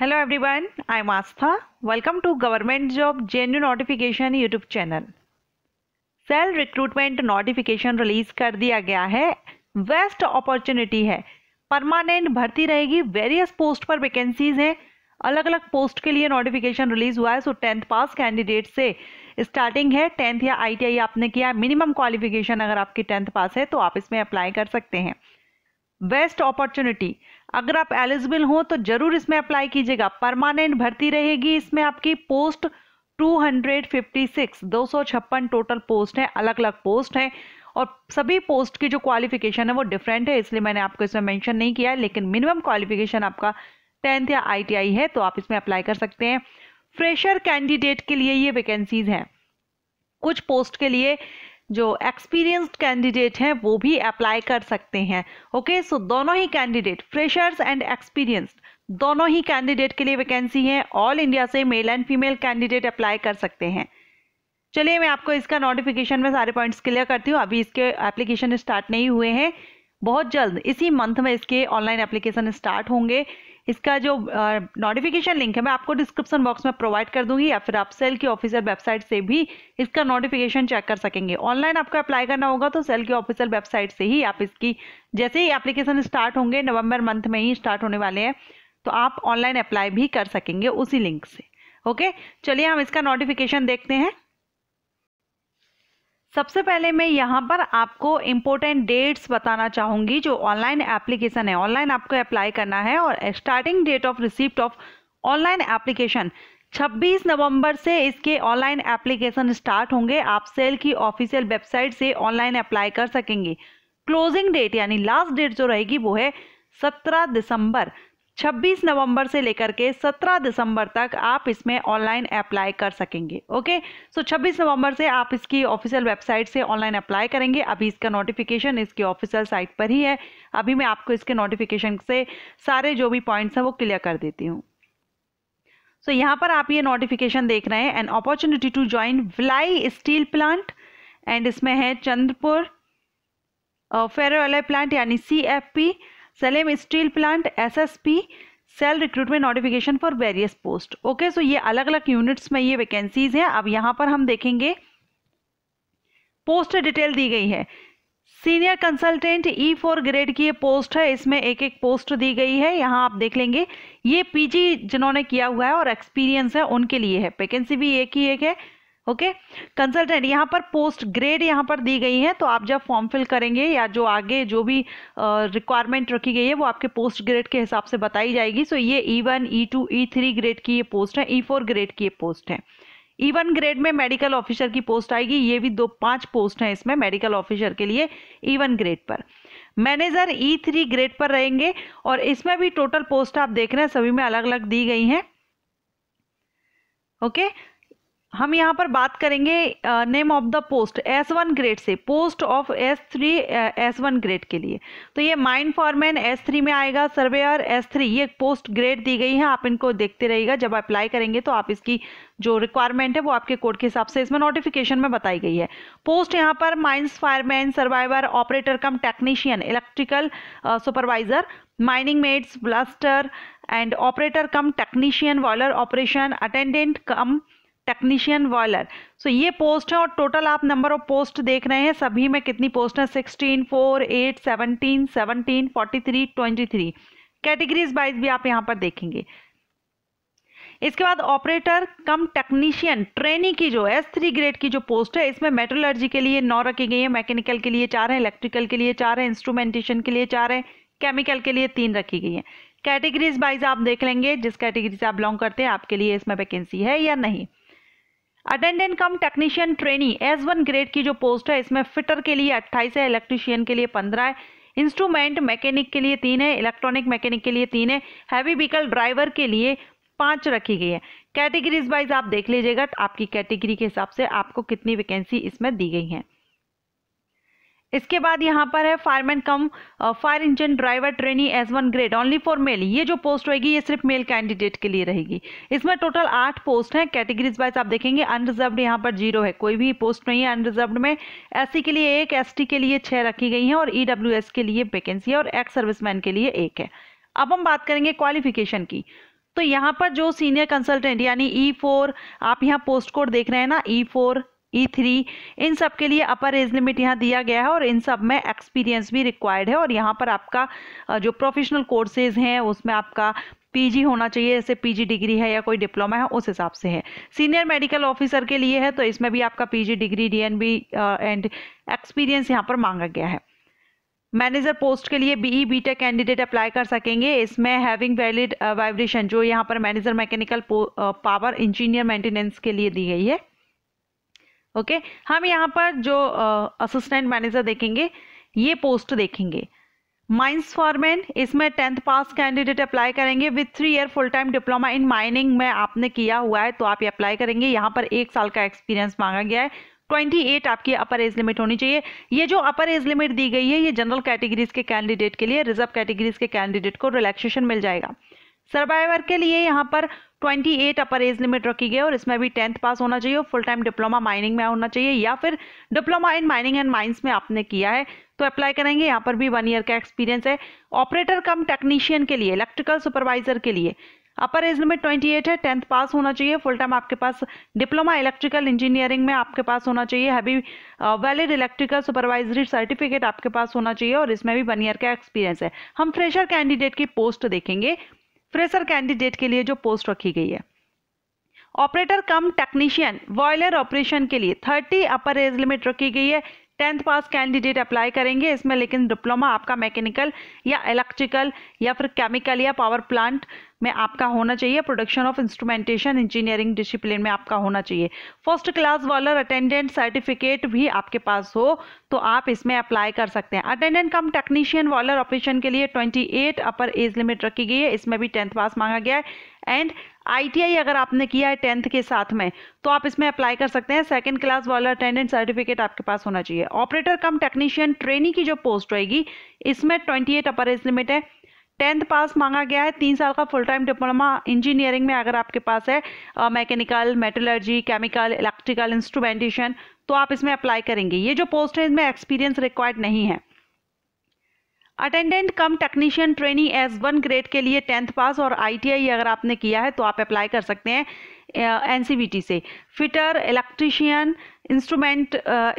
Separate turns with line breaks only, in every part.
hello everyone I am Aastha welcome to government job Genuine notification YouTube channel SAIL recruitment notification release कर दिया गया है waste opportunity है permanent भर्ती रहेगी वेरियस पोस्ट पर वैकेंसीज हैं अलग अलग पोस्ट के लिए नोटिफिकेशन रिलीज हुआ है सो टेंथ पास कैंडिडेट से स्टार्टिंग है टेंथ या आईटीआई आपने किया मिनिमम क्वालिफिकेशन अगर आपकी टेंथ पास है तो आप इसमें अप्लाई कर सकते हैं बेस्ट अपॉर्चुनिटी अगर आप एलिजिबल हो तो ज़रूर इसमें अप्लाई कीजिएगा परमानेंट भर्ती रहेगी इसमें आपकी पोस्ट 256 256 टोटल पोस्ट है अलग अलग पोस्ट है और सभी पोस्ट की जो क्वालिफिकेशन है वो डिफरेंट है इसलिए मैंने आपको इसमें मेंशन नहीं किया है लेकिन मिनिमम क्वालिफिकेशन आपका टेंथ या आईटीआई है तो आप इसमें अप्लाई कर सकते हैं फ्रेशर कैंडिडेट के लिए ये वैकेंसीज हैं कुछ पोस्ट के लिए जो एक्सपीरियंस्ड कैंडिडेट हैं वो भी अप्लाई कर सकते हैं ओके सो दोनों ही कैंडिडेट फ्रेशर्स एंड एक्सपीरियंस्ड दोनों ही कैंडिडेट के लिए वैकेंसी है ऑल इंडिया से male and female candidate apply कर सकते हैं चलिए मैं आपको इसका नोटिफिकेशन में सारे पॉइंट्स क्लियर करती हूँ अभी इसके एप्लीकेशन स्टार्ट नहीं हुए हैं बहुत जल्द इसी मंथ में इसके ऑनलाइन एप्लीकेशन स्टार्ट होंगे इसका जो नोटिफिकेशन लिंक है मैं आपको डिस्क्रिप्शन बॉक्स में प्रोवाइड कर दूंगी या फिर आप सेल की ऑफिसियल वेबसाइट से भी इसका नोटिफिकेशन चेक कर सकेंगे ऑनलाइन आपको अप्लाई करना होगा तो सेल की ऑफिशियल वेबसाइट से ही आप इसकी जैसे ही एप्लीकेशन स्टार्ट होंगे नवंबर मंथ में ही स्टार्ट होने वाले हैं तो आप ऑनलाइन अप्लाई भी कर सकेंगे उसी लिंक से ओके चलिए हम इसका नोटिफिकेशन देखते हैं सबसे पहले मैं यहाँ पर आपको इम्पोर्टेंट डेट्स बताना चाहूँगी जो ऑनलाइन एप्लीकेशन है ऑनलाइन आपको अप्लाई करना है और starting date of receipt of online application 26 नवंबर से इसके ऑनलाइन एप्लीकेशन स्टार्ट होंगे आप सेल की ऑफिशियल वेबसाइट से ऑनलाइन अप्लाई कर सकेंगे क्लोजिंग डेट यानी लास्ट डेट जो रहेगी वो है 17 दिसंबर 26 नवंबर से लेकर के 17 दिसंबर तक आप इसमें ऑनलाइन अप्लाई कर सकेंगे ओके सो so, 26 नवंबर से आप इसकी ऑफिशियल वेबसाइट से ऑनलाइन अप्लाई करेंगे अभी इसका नोटिफिकेशन इसकी ऑफिशियल साइट पर ही है अभी मैं आपको इसके नोटिफिकेशन से सारे जो भी पॉइंट्स हैं वो क्लियर कर देती हूँ सो so, यहाँ पर आप ये नोटिफिकेशन देख रहे हैं and opportunity to join Bhilai steel plant and इसमें है चंद्रपुर फेरो प्लांट यानी C F P Salem steel plant SSP SAIL recruitment notification for various post okay so ये अलग अलग यूनिट्स में ये वैकेंसीज हैं अब यहाँ पर हम देखेंगे पोस्ट डिटेल दी गई है senior consultant E four grade की ये पोस्ट है इसमें एक एक पोस्ट दी गई है यहाँ आप देख लेंगे ये पीजी जिन्होंने किया हुआ है और एक्सपीरियंस है उनके लिए है वैकेंसी भी एक ही एक है ओके कंसल्टेंट यहाँ पर पोस्ट ग्रेड यहाँ पर दी गई है तो आप जब फॉर्म फिल करेंगे या जो आगे जो भी रिक्वायरमेंट रखी गई है वो आपके पोस्ट ग्रेड के हिसाब से बताई जाएगी सो so ये E one E two E three grade की ये पोस्ट है ई फोर ग्रेड की ये पोस्ट है ई वन ग्रेड में मेडिकल ऑफिसर की पोस्ट आएगी ये भी दो पांच पोस्ट हैं इसमें मेडिकल ऑफिसर के लिए ई वन ग्रेड पर मैनेजर ई थ्री ग्रेड पर रहेंगे और इसमें भी टोटल पोस्ट आप देख रहे हैं सभी में अलग अलग दी गई हैं ओके हम यहाँ पर बात करेंगे name of the post S one grade से post of S three S one grade के लिए तो ये माइंड फॉरमैन एस थ्री में आएगा सर्वेयर एस थ्री ये पोस्ट ग्रेड दी गई है आप इनको देखते रहिएगा जब अप्लाई करेंगे तो आप इसकी जो रिक्वायरमेंट है वो आपके कोड के हिसाब से इसमें नोटिफिकेशन में बताई गई है पोस्ट यहाँ पर mines fireman survivor operator cum technician electrical supervisor mining mates blaster and operator cum technician boiler operation attendant cum uh, technician boiler so ये पोस्ट है और टोटल आप नंबर ऑफ पोस्ट देख रहे हैं सभी में कितनी पोस्ट हैं sixteen four eight seventeen seventeen forty three twenty three categories wise भी आप यहाँ पर देखेंगे इसके बाद ऑपरेटर कम टेक्नीशियन ट्रेनी की जो एस थ्री ग्रेड की जो पोस्ट है इसमें मेट्रोलॉजी के लिए नौ रखी गई है मैकेनिकल के लिए चार है इलेक्ट्रिकल के लिए चार है इंस्ट्रूमेंटेशन के लिए चार है केमिकल के लिए तीन रखी गई है कैटेगरीज वाइज आप देख लेंगे जिस कैटेगरी से आप बिलोंग करते हैं आपके लिए इसमें वैकेंसी है या नहीं attendant cum technician trainee S one grade की जो पोस्ट है इसमें फिटर के लिए अट्ठाईस है इलेक्ट्रीशियन के लिए पंद्रह है इंस्ट्रूमेंट मैकेनिक के लिए तीन है इलेक्ट्रॉनिक मैकेनिक के लिए तीन है हैवी व्हीकल ड्राइवर के लिए पाँच रखी गई है कैटेगरीज वाइज आप देख लीजिएगा आपकी कैटेगरी के हिसाब से आपको कितनी वैकेंसी इसमें दी गई है इसके बाद यहाँ पर है fireman cum fire engine driver trainee S one grade only for male ये जो पोस्ट रहेगी ये सिर्फ मेल कैंडिडेट के लिए रहेगी इसमें टोटल आठ पोस्ट हैं कैटेगरीज वाइज आप देखेंगे अनरिजर्व यहाँ पर जीरो है कोई भी पोस्ट नहीं है अनरिजर्व में एस के लिए एक एस के लिए छः रखी गई हैं और ई e के लिए वैकेंसी है और एक्स सर्विस के लिए एक है अब हम बात करेंगे क्वालिफिकेशन की तो यहाँ पर जो सीनियर कंसल्टेंट यानी ई e फोर आप यहाँ पोस्ट कोड देख रहे हैं ना E e four E e three इन सब के लिए अपर एज लिमिट यहाँ दिया गया है और इन सब में एक्सपीरियंस भी रिक्वायर्ड है और यहाँ पर आपका जो प्रोफेशनल कोर्सेज हैं उसमें आपका पीजी होना चाहिए जैसे पीजी डिग्री है या कोई डिप्लोमा है उस हिसाब से है सीनियर मेडिकल ऑफिसर के लिए है तो इसमें भी आपका PG degree DNB and experience यहाँ पर मांगा गया है मैनेजर पोस्ट के लिए बीई बीटेक कैंडिडेट अप्लाई कर सकेंगे इसमें हैविंग वैलिड वाइब्रेशन जो यहाँ पर manager mechanical power engineer maintenance के लिए दी गई है ओके हम यहाँ पर जो असिस्टेंट मैनेजर देखेंगे ये पोस्ट देखेंगे माइंस फॉरमैन इसमें टेंथ पास कैंडिडेट अप्लाई करेंगे with three year full time diploma in mining में आपने किया हुआ है तो आप ये अप्लाई करेंगे यहाँ पर एक साल का एक्सपीरियंस मांगा गया है 28 आपकी अपर एज लिमिट होनी चाहिए ये जो अपर एज लिमिट दी गई है ये जनरल कैटेगरीज के कैंडिडेट के लिए रिजर्व कैटेगरीज के कैंडिडेट को रिलैक्सेशन मिल जाएगा सर्वाइवर के लिए यहाँ पर twenty eight upper age limit रखी गई है और इसमें भी टेंथ पास होना चाहिए और फुल टाइम डिप्लोमा माइनिंग में होना चाहिए या फिर diploma in mining and mines में आपने किया है तो अप्लाई करेंगे यहाँ पर भी वन ईयर का एक्सपीरियंस है ऑपरेटर कम टेक्नीशियन के लिए इलेक्ट्रिकल सुपरवाइजर के लिए अपर एज लिमिट ट्वेंटी है टेंथ पास होना चाहिए फुल टाइम आपके पास डिप्लोमा इलेक्ट्रिकल इंजीनियरिंग में आपके पास होना चाहिए heavy valid electrical supervisory certificate आपके पास होना चाहिए और इसमें भी वन ईयर का एक्सपीरियंस है हम फ्रेशर कैंडिडेट की पोस्ट देखेंगे फ्रेशर कैंडिडेट के लिए जो पोस्ट रखी गई है operator cum technician boiler operation के लिए 30 अपर एज लिमिट रखी गई है टेंथ पास कैंडिडेट अप्लाई करेंगे इसमें लेकिन डिप्लोमा आपका मैकेनिकल या इलेक्ट्रिकल या फिर केमिकल या पावर प्लांट में आपका होना चाहिए production of instrumentation engineering discipline में आपका होना चाहिए first class boiler attendant certificate भी आपके पास हो तो आप इसमें अप्लाई कर सकते हैं attendant cum technician boiler operation के लिए 28 अपर एज लिमिट रखी गई है इसमें भी टेंथ पास मांगा गया है एंड आईटीआई अगर आपने किया है टेंथ के साथ में तो आप इसमें अप्लाई कर सकते हैं सेकंड क्लास वाला अटेंडेंट सर्टिफिकेट आपके पास होना चाहिए ऑपरेटर कम टेक्नीशियन ट्रेनी की जो पोस्ट रहेगी इसमें twenty eight upper age limit है टेंथ पास मांगा गया है तीन साल का फुल टाइम डिप्लोमा इंजीनियरिंग में अगर आपके पास है mechanical metallurgy chemical electrical instrumentation तो आप इसमें अप्लाई करेंगे ये जो पोस्ट है इसमें एक्सपीरियंस रिक्वायर्ड नहीं है attendant cum technician training S one grade के लिए टेंथ पास और आईटीआई अगर आपने किया है तो आप अप्लाई कर सकते हैं एनसीबीटी से fitter electrician instrument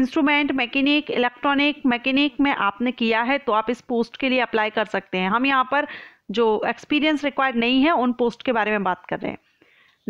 instrument mechanic electronic mechanic में आपने किया है तो आप इस पोस्ट के लिए अप्लाई कर सकते हैं हम यहाँ पर जो एक्सपीरियंस रिक्वायर्ड नहीं है उन पोस्ट के बारे में बात कर रहे हैं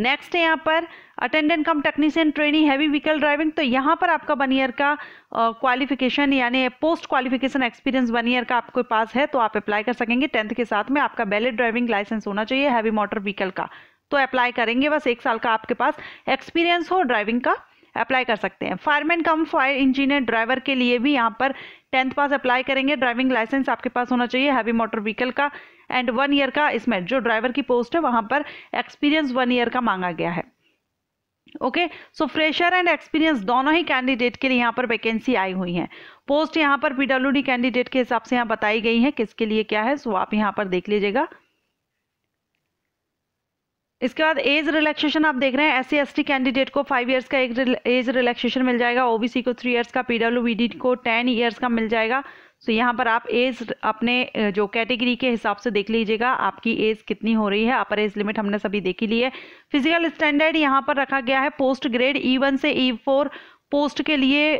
नेक्स्ट है यहाँ पर attendant cum technician training heavy vehicle driving तो यहाँ पर आपका वन ईयर का क्वालिफिकेशन यानी post qualification experience one year का आपके पास है तो आप अप्लाई कर सकेंगे टेंथ के साथ में आपका वैलिड ड्राइविंग लाइसेंस होना चाहिए हैवी मोटर व्हीकल का तो अप्लाई करेंगे बस एक साल का आपके पास एक्सपीरियंस हो ड्राइविंग का अप्लाई कर सकते हैं fireman cum fire engineer driver के लिए भी यहाँ पर टेंथ पास अप्लाई करेंगे ड्राइविंग लाइसेंस आपके पास होना चाहिए हैवी मोटर व्हीकल का एंड वन ईयर का इसमें जो ड्राइवर की पोस्ट है वहाँ पर एक्सपीरियंस वन ईयर का मांगा गया है okay so fresher and experience दोनों ही कैंडिडेट के लिए यहाँ पर वैकेंसी आई हुई है पोस्ट यहाँ पर पीडब्ल्यूडी कैंडिडेट के हिसाब से यहाँ बताई गई है किसके लिए क्या है सो so आप यहाँ पर देख लीजिएगा इसके बाद एज रिलैक्सेशन आप देख रहे हैं एस सी कैंडिडेट को फाइव ईयर्स का एक एज रिलैक्सेशन मिल जाएगा ओबीसी को थ्री ईयर्स का पीडब्ल्यूबीडी को टेन ईयर्स का मिल जाएगा सो तो so, यहाँ पर आप एज अपने जो कैटेगरी के हिसाब से देख लीजिएगा आपकी एज कितनी हो रही है अपर एज लिमिट हमने सभी देखी ली है फिजिकल स्टैंडर्ड यहाँ पर रखा गया है पोस्ट ग्रेड ई वन से ई फोर पोस्ट के लिए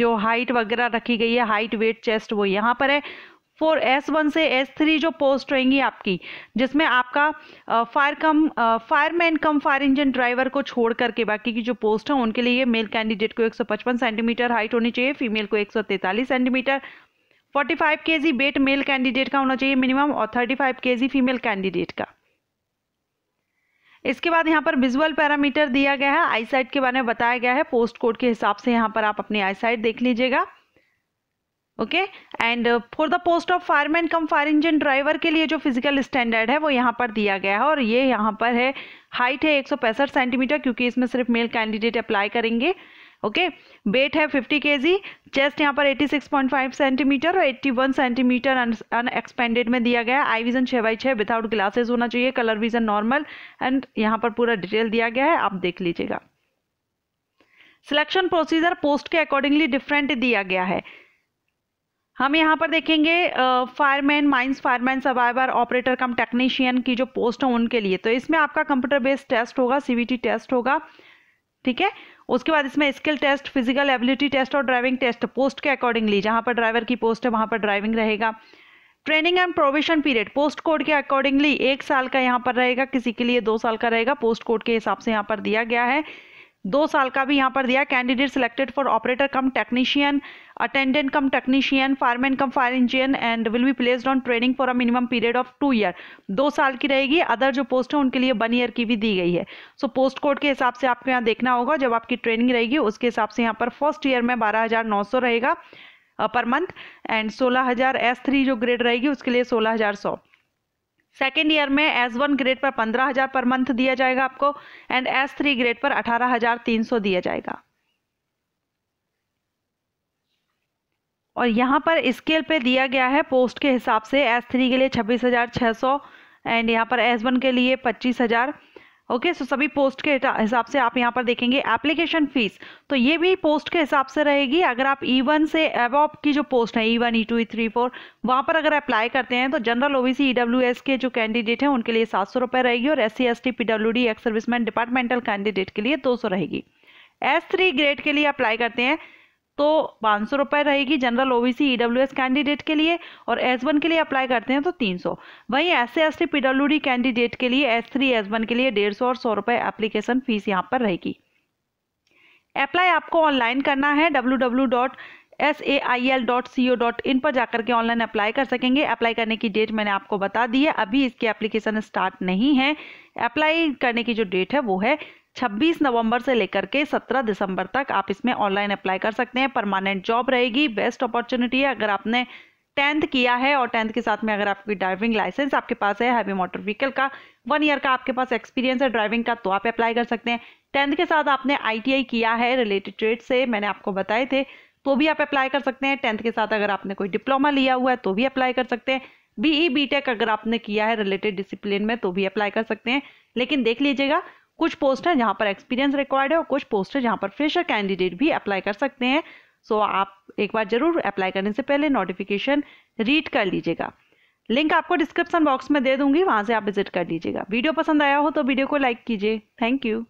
जो हाइट वगैरह रखी गई है हाइट वेट चेस्ट वो यहाँ पर है फोर एस वन से एस थ्री जो पोस्ट रहेंगी आपकी जिसमें आपका fire cum fireman cum fire engine driver को छोड़ करके बाकी की जो पोस्ट है उनके लिए मेल कैंडिडेट को 155 सेंटीमीटर हाइट होनी चाहिए फीमेल को 143 सेंटीमीटर 45 फाइव के वेट मेल कैंडिडेट का होना चाहिए मिनिमम और 35 फाइव के फीमेल कैंडिडेट का इसके बाद यहाँ पर विजुअल पैरामीटर दिया गया है आईसाइट के बारे में बताया गया है पोस्ट कोड के हिसाब से यहाँ पर आप अपनी आईसाइट देख लीजिएगा okay and for the post of fireman cum fire engine driver के लिए जो फिजिकल स्टैंडर्ड है वो यहाँ पर दिया गया है और ये यहाँ पर है हाइट है एक सेंटीमीटर क्योंकि इसमें सिर्फ मेल कैंडिडेट अप्लाई करेंगे ओके वेट है 50 के जी चेस्ट यहाँ पर 86.5 सेंटीमीटर और 81 सेंटीमीटर अनएक्सपेंडेड में दिया गया है आई विजन छः बाई छः विदाउट ग्लासेस होना चाहिए कलर विजन नॉर्मल एंड यहाँ पर पूरा डिटेल दिया गया है आप देख लीजिएगा सिलेक्शन प्रोसीजर पोस्ट के अकॉर्डिंगली डिफरेंट दिया गया है हम यहाँ पर देखेंगे fireman mines fireman survivor operator cum technician की जो पोस्ट है उनके लिए तो इसमें आपका कंप्यूटर बेस्ड टेस्ट होगा सीबीटी टेस्ट होगा ठीक है उसके बाद इसमें skill test physical ability test और ड्राइविंग टेस्ट पोस्ट के अकॉर्डिंगली जहाँ पर ड्राइवर की पोस्ट है वहाँ पर ड्राइविंग रहेगा training and probation period post code के अकॉर्डिंगली एक साल का यहाँ पर रहेगा किसी के लिए दो साल का रहेगा पोस्ट कोड के हिसाब से यहाँ पर दिया गया है दो साल का भी यहाँ पर दिया candidate selected for operator cum technician attendant cum technician fireman cum fire engine and will be placed on training for a minimum period of two year दो साल की रहेगी अदर जो पोस्ट है उनके लिए वन ईयर की भी दी गई है सो पोस्ट कोड के हिसाब से आपको यहाँ देखना होगा जब आपकी ट्रेनिंग रहेगी उसके हिसाब से यहाँ पर फर्स्ट ईयर में बारह हज़ार नौ सौ रहेगा पर मंथ एंड सोलह हज़ार एस थ्री जो ग्रेड रहेगी उसके लिए सोलह हज़ार सौ सेकेंड ईयर में एस वन ग्रेड पर पंद्रह हज़ार पर मंथ दिया जाएगा आपको एंड एस थ्री ग्रेड पर अठारह हज़ार तीन सौ दिया जाएगा और यहाँ पर स्केल पे दिया गया है पोस्ट के हिसाब से एस थ्री के लिए छब्बीस हज़ार छः सौ एंड यहाँ पर एस वन के लिए पच्चीस हज़ार ओके सो सभी पोस्ट के हिसाब से आप यहाँ पर देखेंगे एप्लीकेशन फीस तो ये भी पोस्ट के हिसाब से रहेगी अगर आप ई e वन से एवॉप की जो पोस्ट है E one E two E three four वहाँ पर अगर अप्लाई करते हैं तो जनरल ओबीसी ईडब्ल्यू एस के जो कैंडिडेट हैं उनके लिए सात सौ रुपये रहेगी और S C S T P D ex serviceman departmental candidate के लिए दो सौ रहेगी एस थ्री ग्रेड के लिए अप्लाई करते हैं तो पाँच सौ रुपये रहेगी जनरल ओबीसी ईडब्ल्यूएस कैंडिडेट के लिए और एस वन के लिए अप्लाई करते हैं तो तीन सौ वहीं S C S T candidate के लिए एस थ्री एस वन के लिए डेढ़ सौ और सौ रुपये एप्लीकेशन फीस यहाँ पर रहेगी अप्लाई आपको ऑनलाइन करना है W W dot S A I L dot C O dot in पर जाकर के ऑनलाइन अप्लाई कर सकेंगे अप्लाई करने की डेट मैंने आपको बता दी है अभी इसकी एप्लीकेशन स्टार्ट नहीं है अप्लाई करने की जो डेट है वो है छब्बीस नवंबर से लेकर के सत्रह दिसंबर तक आप इसमें ऑनलाइन अप्लाई कर सकते हैं परमानेंट जॉब रहेगी बेस्ट अपॉर्चुनिटी है अगर आपने टेंथ किया है और टेंथ के साथ में अगर आपकी ड्राइविंग लाइसेंस आपके पास है हैवी मोटर व्हीकल का वन ईयर का आपके पास एक्सपीरियंस है ड्राइविंग का तो आप अप्लाई कर सकते हैं टेंथ के साथ आपने आईटीआई किया है रिलेटेड ट्रेड से मैंने आपको बताए थे तो भी आप अप्लाई कर सकते हैं टेंथ के साथ अगर आपने कोई डिप्लोमा लिया हुआ है तो भी अप्लाई कर सकते हैं बीई बीटेक अगर आपने किया है रिलेटेड डिसिप्लिन में तो भी अप्लाई कर सकते हैं लेकिन देख लीजिएगा कुछ पोस्ट हैं जहाँ पर एक्सपीरियंस रिक्वायर्ड है और कुछ पोस्ट है जहाँ पर फ्रेशर कैंडिडेट भी अप्लाई कर सकते हैं सो so, आप एक बार जरूर अप्लाई करने से पहले नोटिफिकेशन रीड कर लीजिएगा लिंक आपको डिस्क्रिप्शन बॉक्स में दे दूंगी वहाँ से आप विजिट कर लीजिएगा वीडियो पसंद आया हो तो वीडियो को लाइक कीजिए थैंक यू